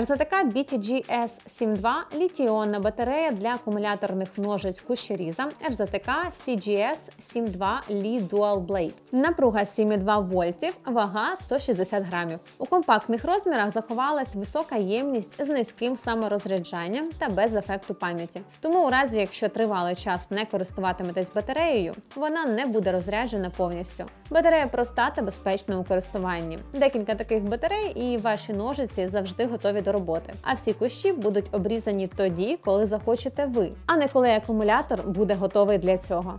РЗТК BTGS 72 літіонна батарея для акумуляторних ножиць кущеріза РЗТК CGS 72 Li Dual Blade. Напруга 7,2 вольтів, вага 160 грамів. У компактних розмірах заховалась висока ємність з низьким саморозряджанням та без ефекту пам'яті. Тому у разі, якщо тривалий час не користуватиметесь батареєю, вона не буде розряджена повністю. Батарея проста та безпечна у користуванні. Декілька таких батарей і ваші ножиці завжди готові до роботи. А всі кущі будуть обрізані тоді, коли захочете ви, а не коли акумулятор буде готовий для цього.